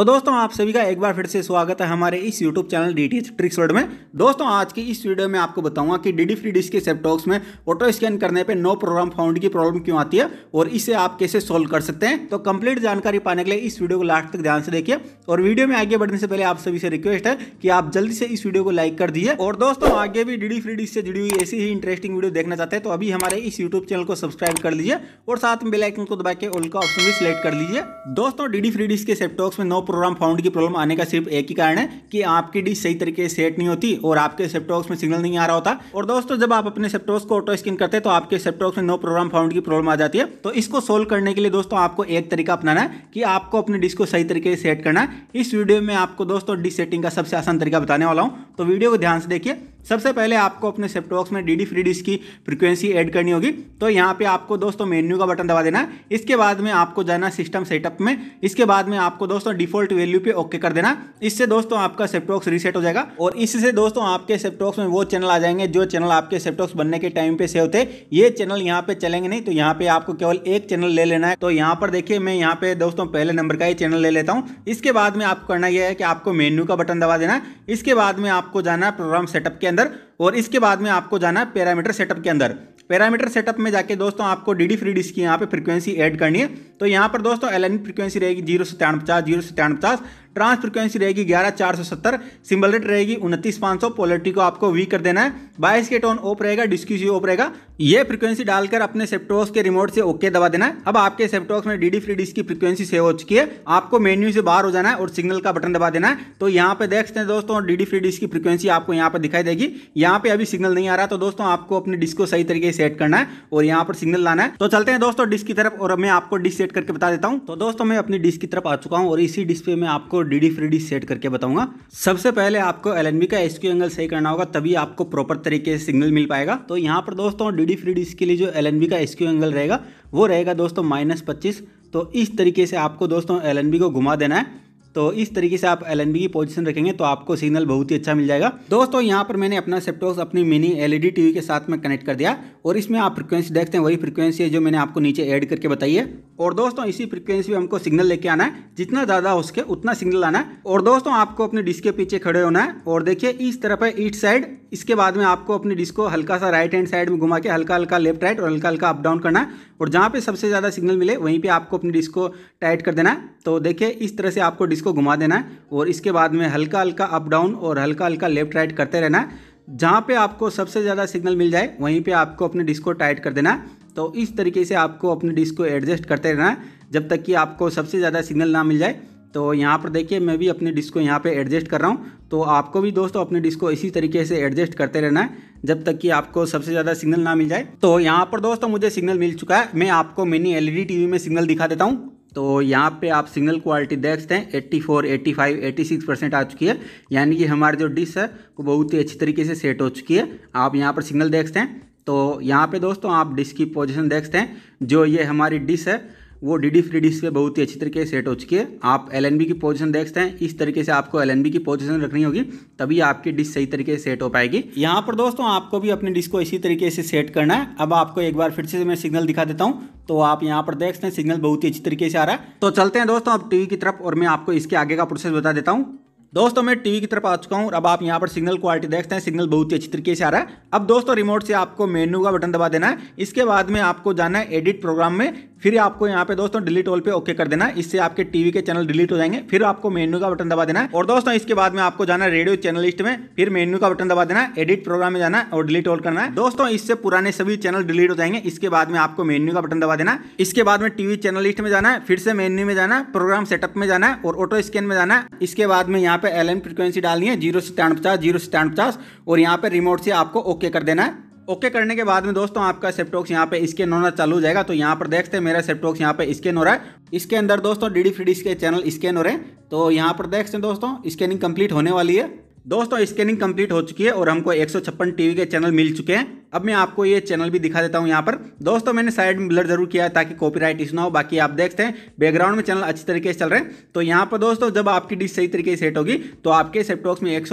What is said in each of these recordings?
तो दोस्तों आप सभी का एक बार फिर से स्वागत है हमारे इस YouTube channel D T tricks world में दोस्तों आज की इस वीडियो में आपको बताऊंगा कि डी डी फ्री डिश के सेपटॉक्स में ऑटो स्कैन करने पे नो प्रोग्राम फाउंड की प्रॉब्लम क्यों आती है और इसे आप कैसे सोल्व कर सकते हैं तो कंप्लीट जानकारी पाने के लिए इस वीडियो को लास्ट तक ध्यान से देखिए और वीडियो में आगे बढ़ने से पहले आप सभी से रिक्वेस्ट है कि आप जल्दी से इस वीडियो को लाइक कर दिए और दोस्तों आगे भी डी फ्री डिश से जुड़ी हुई ऐसी ही इंटरेस्टिंग वीडियो देखना चाहते हैं तो अभी हमारे इस यूट्यूब चैनल को सब्सक्राइब कर लीजिए और साथ में बेलाइकन को दबा के का ऑप्शन भी सिलेक्ट कर लीजिए दोस्तों डी डी फ्री डिश के सेपटॉक्स में नो प्रोग्राम फाउंड की प्रॉब्लम आने का सिर्फ एक ही कारण है कि आपकी डिश सही तरीके से सेट नहीं होती और आपके सेप्टॉक्स में सिग्नल नहीं आ रहा होता और दोस्तों जब आप अपने सेप्टॉक्स को ऑटो स्किन करते हैं तो आपके सेप्टॉक्स में नो प्रोग्राम फाउंड की प्रॉब्लम आ जाती है तो इसको सोल्व करने के लिए दोस्तों आपको एक तरीका अपनाना है कि आपको अपने डिश को सही तरीके से सेट करना है इस वीडियो में आपको दोस्तों डिश सेटिंग का सबसे आसान तरीका बताने वाला हूँ तो वीडियो को ध्यान से देखिए सबसे पहले आपको अपने सेपटॉक्स में डीडी फ्री डिश की फ्रीक्वेंसी ऐड करनी होगी तो यहाँ पे आपको दोस्तों मेन्यू का बटन दबा देना है इसके बाद में आपको जाना सिस्टम सेटअप में इसके बाद में आपको दोस्तों डिफॉल्ट वैल्यू पे ओके कर देना इससे दोस्तों आपका सेप्टॉक्स रीसेट हो जाएगा और इससे दोस्तों आपके सेप्टॉक्स में वो चैनल आ जाएंगे जो चैनल आपके सेपटॉक्स बनने के टाइम पे सेव थे ये चैनल यहाँ पे चलेंगे नहीं तो यहाँ पे आपको केवल एक चैनल ले लेना है तो यहाँ पर देखिए मैं यहाँ पे दोस्तों पहले नंबर का ही चैनल ले लेता हूँ इसके बाद में आपको करना यह है कि आपको मेन्यू का बटन दबा देना इसके बाद में आपको जाना प्रोग्राम सेटअप के अंदर और इसके बाद में आपको जाना है पैरामीटर सेटअप के अंदर पैरामीटर सेटअप में जाके दोस्तों आपको डी डी फ्री डिश की यहाँ पे फ्रीक्वेंसी ऐड करनी है तो यहाँ पर दोस्तों एल फ्रीक्वेंसी रहेगी जीरो से तिरानवे पचास जीरो से तिरानवे पचास ट्रांस फ्रिक्वेंसी रहेगी ग्यारह चार सौ सत्तर सिंबल रेट रहेगी उनतीस पाँच सौ पोलिटी को आपको वी कर देना है बाईस के टोन ओप रहेगा डिस्क्यूसी ओप रहेगा ये फ्रिक्वेंसी डालकर अपने सेप्टोस के रिमोट से ओके दबा देना है अब आपके सेप्टोस में डीडी फ्री डिस्क की फ्रिक्वेंसी सेव हो चुकी है आपको मेन्यू से बाहर हो जाना है और सिग्नल का बटन दबा देना है तो यहाँ पे देख सकते हैं दोस्तों डीडी फ्री डिस्क की फ्रिक्वेंसी आपको यहाँ पर दिखाई देगी यहाँ पे अभी सिग्नल नहीं आ रहा तो दोस्तों आपको अपने डिस्क को सही तरीके सेट करना है और यहाँ पर सिग्नल लाना है तो चलते हैं दोस्तों डिस्क की तरफ और मैं आपको डिस्क सेट करके बता देता हूँ तो दोस्तों मैं अपनी डिस्क की तरफ आ चुका हूँ और इसी डिस्प्ले में आपको डी डी फ्री सेट करके बताऊंगा सबसे पहले आपको एल का एसक्यू एंगल सही करना होगा तभी आपको प्रॉपर तरीके से सिग्नल मिल पाएगा तो यहाँ पर दोस्तों डी डी फ्री के लिए जो एल का एसक्यू एंगल रहेगा वो रहेगा दोस्तों माइनस पच्चीस तो इस तरीके से आपको दोस्तों एल को घुमा देना है तो इस तरीके से आप एल की पोजीशन रखेंगे तो आपको सिग्नल बहुत ही अच्छा मिल जाएगा दोस्तों यहाँ पर मैंने अपना सेप्टॉक्स अपनी मिनी एलईडी टीवी के साथ में कनेक्ट कर दिया और इसमें आप फ्रीक्वेंसी देखते हैं वही फ्रीक्वेंसी है जो मैंने आपको नीचे ऐड करके बताई है और दोस्तों इसी फ्रिक्वेंसी में हमको सिग्नल लेके आना है जितना ज़्यादा हो सके उतना सिग्नल आना है और दोस्तों आपको अपने डिस्क के पीछे खड़े होना है और देखिए इस तरफ है ईट साइड इसके बाद में आपको अपने डिस्क को हल्का सा राइट हैंड साइड में घुमा के हल्का हल्का लेफ्ट राइट और हल्का हल्का अप डाउन करना है और जहाँ पे सबसे ज़्यादा सिग्नल मिले वहीं पर आपको अपने डिस्क को टाइट कर देना है तो देखिए इस तरह से आपको डिस्क इसको घुमा देना है और इसके बाद में हल्का हल्का अप डाउन और हल्का हल्का लेफ्ट राइट करते रहना है जहाँ पे आपको सबसे ज़्यादा सिग्नल मिल जाए वहीं पे आपको अपने डिस्क को टाइट कर देना है तो इस तरीके से आपको अपने डिस्क को एडजस्ट करते रहना है जब तक कि आपको सबसे ज़्यादा सिग्नल ना मिल जाए तो यहाँ पर देखिए मैं भी अपने डिस्क को यहाँ पे एडजस्ट कर रहा हूँ तो आपको भी दोस्तों अपने डिस्क को इसी तरीके से एडजस्ट करते रहना है जब तक कि आपको सबसे ज़्यादा सिग्नल ना मिल जाए तो यहाँ पर दोस्तों मुझे सिग्नल मिल चुका है मैं आपको मिनी एलईडी टीवी में सिग्नल दिखा देता हूँ तो यहाँ पे आप सिग्नल क्वालिटी देखते हैं 84, 85, 86 परसेंट आ चुकी है यानी कि हमारी जो डिश है वो बहुत ही अच्छी तरीके से सेट हो चुकी है आप यहाँ पर सिग्नल देखते हैं तो यहाँ पे दोस्तों आप डिश की पोजीशन देखते हैं जो ये हमारी डिश है वो डी डी फ्री पे बहुत ही अच्छी तरीके से सेट हो चुकी है आप एल की पोजीशन देखते हैं इस तरीके से आपको एल की पोजीशन रखनी होगी तभी आपकी डिश सही तरीके से सेट हो पाएगी यहाँ पर दोस्तों आपको भी अपनी डिश को इसी तरीके से सेट करना है अब आपको एक बार फिर से मैं सिग्नल दिखा देता हूँ तो आप यहाँ पर देखते हैं सिग्नल बहुत ही अच्छी तरीके से आ रहा है तो चलते हैं दोस्तों अब टीवी की तरफ और मैं आपको इसके आगे का प्रोसेस बता देता हूँ दोस्तों मैं टीवी की तरफ आ चुका हूँ अब आप यहाँ पर सिग्नल क्वालिटी देखते हैं सिग्नल बहुत ही अच्छी तरीके से आ रहा है अब दोस्तों रिमोट से आपको मेनू का बटन दबा देना है इसके बाद में आपको जाना है एडिट प्रोग्राम में फिर आपको यहाँ पे दोस्तों डिलीट ऑल पे ओके कर देना इससे आपके टीवी के चैनल डिलीट हो जाएंगे फिर आपको मेन्यू का बटन दबा देना और दोस्तों इसके बाद में आपको जाना रेडियो चैनल लिस्ट में फिर मेन्यू का बटन दबा देना एडिट प्रोग्राम में जाना और डिलीट ऑल करना है दोस्तों इससे पुराने सभी चैनल डिलीट हो जाएंगे इसके बाद में आपको मेन्यू का बटन दबा देना इसके बाद में टीवी चैनल लिस्ट में जाना है फिर से मेन्यू में जाना प्रोग्राम सेटअप में जाना और ऑटो स्कैन में जाना इसके बाद में यहाँ पे एल फ्रिक्वेंसी डालनी है जीरो से पचास जीरो से पचास और यहाँ पे रिमोट से आपको ओके कर देना है ओके okay करने के बाद में दोस्तों आपका सेप्टोक्स यहाँ पे इसके होना चालू हो जाएगा तो यहाँ पर देखते हैं मेरा सेप्टोक्स यहाँ पे स्कैन हो रहा है इसके अंदर दोस्तों डी डी फ्री के चैनल स्कैन हो रहे हैं तो यहाँ पर देखते हैं दोस्तों स्कैनिंग कंप्लीट होने वाली है दोस्तों स्कैनिंग कंप्लीट हो चुकी है और हमको एक सौ के चैनल मिल चुके हैं अब मैं आपको ये चैनल भी दिखा देता हूँ यहाँ पर दोस्तों मैंने साइड में ब्लर जरूर किया है ताकि कॉपीराइट इशू ना हो बाकी आप देखते हैं बैकग्राउंड में चैनल अच्छी तरीके से चल रहे हैं तो यहाँ पर दोस्तों जब आपकी डिश सही तरीके से सेट होगी तो आपके सेपटॉक्स में एक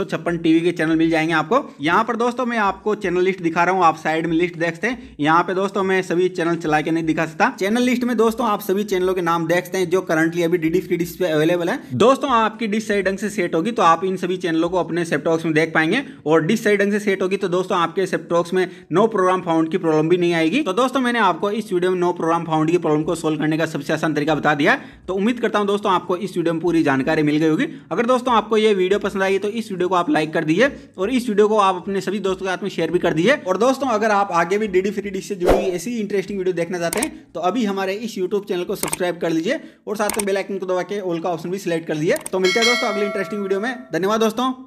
टीवी के चैनल मिल जाएंगे आपको यहाँ पर दोस्तों मैं आपको चैनल लिस्ट दिखा रहा हूँ आप साइड में लिस्ट देखते हैं यहाँ पे दोस्तों मैं सभी चैनल चला के नहीं दिखा सकता चैनल लिस्ट में दोस्तों आप सभी चैनलों के नाम देखते हैं जो करंटली अभी डी डी डिश पे अवेलेबल है दोस्तों आपकी डिश सही ढंग से सेट होगी तो आप इन सभी चैनलों को अपने सेपटॉक्स में देख पाएंगे और डिश सही ढंग से सेट होगी तो दोस्तों आपके सेपटॉक्स में नो प्रोग्राम फाउंड की प्रॉब्लम भी नहीं आएगी तो दोस्तों मैंने आपको इस वीडियो में नो प्रोग्राम फाउंड की प्रॉब्लम को सोल्व करने का सबसे आसान तरीका बता दिया तो उम्मीद करता हूँ दोस्तों आपको इस वीडियो में पूरी जानकारी मिल गई होगी अगर दोस्तों आपको ये वीडियो पसंद आई तो इस वीडियो को आप लाइक कर दीजिए और इस वीडियो को आप अपने सभी दोस्तों के साथ में शेयर भी कर दीजिए और दोस्तों अगर आप आगे भी डीडी फ्री डी से जुड़ी ऐसी इंटरेस्टिंग वीडियो देखना चाहते हैं तो अभी हमारे इस यूट्यूब चैनल को सब्सक्राइब कर लीजिए और साथ में बेलाइकन को दबा के ऑल का ऑप्शन भी सिलेक्ट कर लीजिए तो मिलते हैं दोस्तों अगले इंटरेस्टिंग वीडियो में धन्यवाद दोस्तों